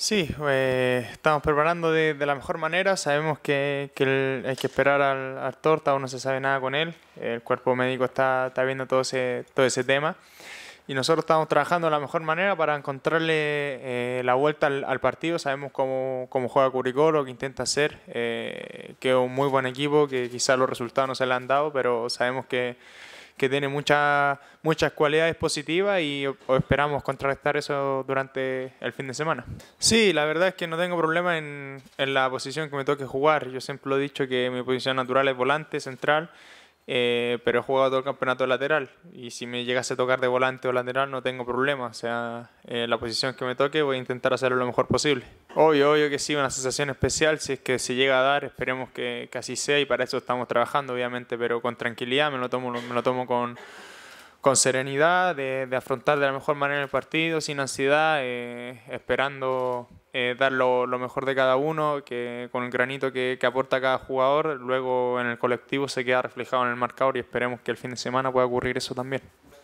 Sí, eh, estamos preparando de, la mejor manera. Sabemos que, que hay que esperar al, al torta, aún no se sabe nada con él. El cuerpo médico está, está viendo todo ese, todo ese tema. Y nosotros estamos trabajando de la mejor manera para encontrarle eh, la vuelta al, partido. Sabemos cómo, cómo juega Curicó, lo que intenta hacer. Eh, que es un muy buen equipo, que quizás los resultados no se le han dado, pero sabemos que que tiene muchas muchas cualidades positivas y esperamos contrarrestar eso durante el fin de semana. Sí, la verdad es que no tengo problema en, en la posición que me toque jugar. Yo siempre lo he dicho que mi posición natural es volante, central eh, pero he jugado todo el campeonato de lateral y si me llegase a tocar de volante o lateral no tengo problema, o sea, eh, la posición que me toque voy a intentar hacerlo lo mejor posible. Obvio, obvio que sí, una sensación especial, si es que se llega a dar, esperemos que, que así sea y para eso estamos trabajando obviamente, pero con tranquilidad me lo tomo, me lo tomo con con serenidad, de, afrontar de la mejor manera el partido, sin ansiedad, eh, esperando eh, dar lo, mejor de cada uno, que con el granito que, aporta cada jugador, luego en el colectivo se queda reflejado en el marcador y esperemos que el fin de semana pueda ocurrir eso también.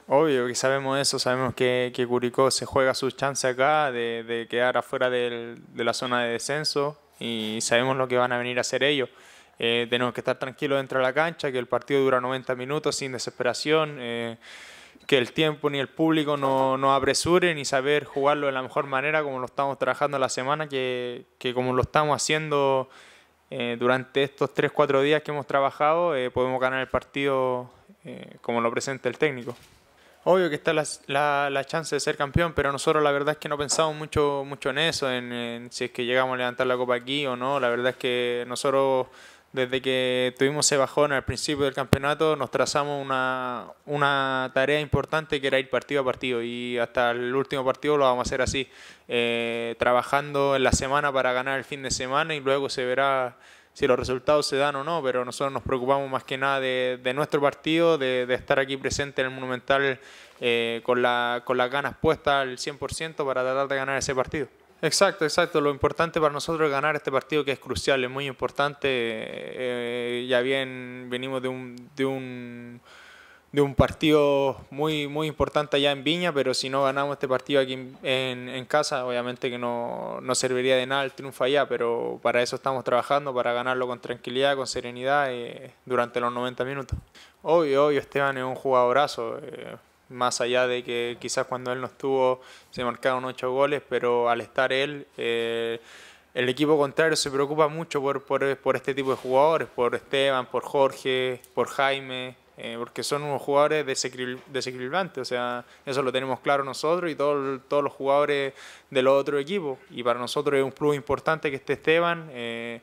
Obvio que sabemos eso, sabemos que, Curicó se juega sus chances acá de, quedar afuera de la zona de descenso y sabemos lo que van a venir a hacer ellos. Eh, tenemos que estar tranquilos dentro de la cancha, que el partido dura 90 minutos sin desesperación, eh, que el tiempo ni el público nos no apresuren y saber jugarlo de la mejor manera como lo estamos trabajando la semana, que, que como lo estamos haciendo eh, durante estos 3-4 días que hemos trabajado, podemos ganar el partido como lo presenta el técnico. Obvio que está la, la, la, chance de ser campeón, pero nosotros la verdad es que no pensamos mucho, mucho en eso, en, en si es que llegamos a levantar la copa aquí o no. La verdad es que nosotros desde que tuvimos ese bajón al principio del campeonato, nos trazamos una, una, tarea importante que era ir partido a partido y hasta el último partido lo vamos a hacer así, eh, trabajando en la semana para ganar el fin de semana y luego se verá si los resultados se dan o no, pero nosotros nos preocupamos más que nada de, nuestro partido, de, estar aquí presente en el Monumental eh, con, la, con las ganas puestas al 100% para tratar de ganar ese partido. Exacto, exacto. Lo importante para nosotros es ganar este partido que es crucial, es muy importante. Eh, ya bien, venimos de un, de un de un partido muy, muy importante allá en Viña, pero si no ganamos este partido aquí en, casa, obviamente que no, serviría de nada el triunfo allá, pero para eso estamos trabajando, para ganarlo con tranquilidad, con serenidad eh, durante los 90 minutos. Obvio, obvio, Esteban es un jugadorazo. Eh, más allá de que quizás cuando él no estuvo se marcaron ocho goles, pero al estar él, eh, el equipo contrario se preocupa mucho por, por, por, este tipo de jugadores, por Esteban, por Jorge, por Jaime, eh, porque son unos jugadores desequilibrantes, o sea, eso lo tenemos claro nosotros y todo, todos los jugadores del otro equipo, y para nosotros es un plus importante que esté Esteban. Eh,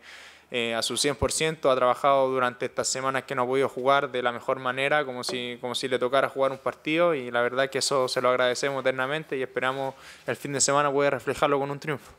eh, a su 100%, ha trabajado durante estas semanas que no ha podido jugar de la mejor manera, como si, como si le tocara jugar un partido y la verdad que eso se lo agradecemos eternamente y esperamos el fin de semana poder reflejarlo con un triunfo.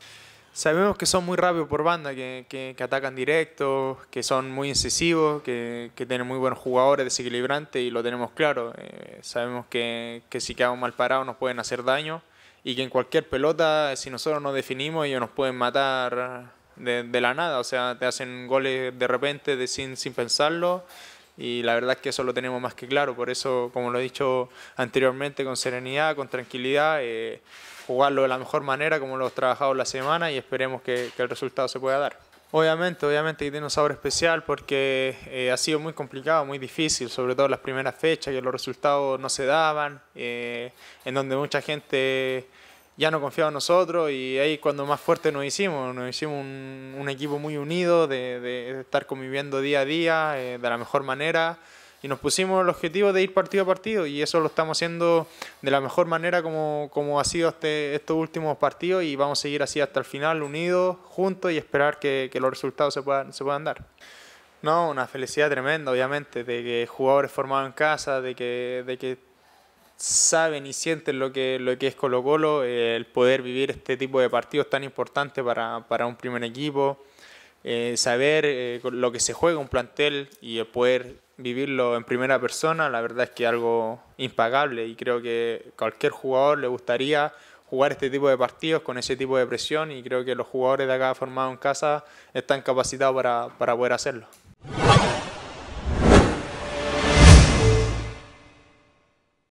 Sabemos que son muy rápidos por banda, que, atacan directo, que son muy incisivos, que, tienen muy buenos jugadores, desequilibrantes y lo tenemos claro. Eh, sabemos que, si quedamos mal parados nos pueden hacer daño y que en cualquier pelota, si nosotros no definimos, ellos nos pueden matar de, la nada, o sea, te hacen goles de repente de sin, sin pensarlo y la verdad es que eso lo tenemos más que claro, por eso, como lo he dicho anteriormente, con serenidad, con tranquilidad, eh, jugarlo de la mejor manera como lo hemos trabajado la semana y esperemos que, el resultado se pueda dar. Obviamente, obviamente que tiene un sabor especial porque eh, ha sido muy complicado, muy difícil, sobre todo las primeras fechas que los resultados no se daban, eh, en donde mucha gente ya no confiaba en nosotros y ahí cuando más fuerte nos hicimos, nos hicimos un, equipo muy unido de, de, estar conviviendo día a día eh, de la mejor manera y nos pusimos el objetivo de ir partido a partido y eso lo estamos haciendo de la mejor manera como, como ha sido este, estos últimos partidos y vamos a seguir así hasta el final, unidos, juntos y esperar que, que los resultados se puedan, se puedan dar. No, una felicidad tremenda, obviamente, de que jugadores formados en casa, de que, de que saben y sienten lo que, lo que es Colo Colo, eh, el poder vivir este tipo de partidos tan importante para, un primer equipo, eh, saber eh, lo que se juega un plantel y el poder vivirlo en primera persona, la verdad es que es algo impagable y creo que cualquier jugador le gustaría jugar este tipo de partidos con ese tipo de presión y creo que los jugadores de acá formados en casa están capacitados para poder hacerlo.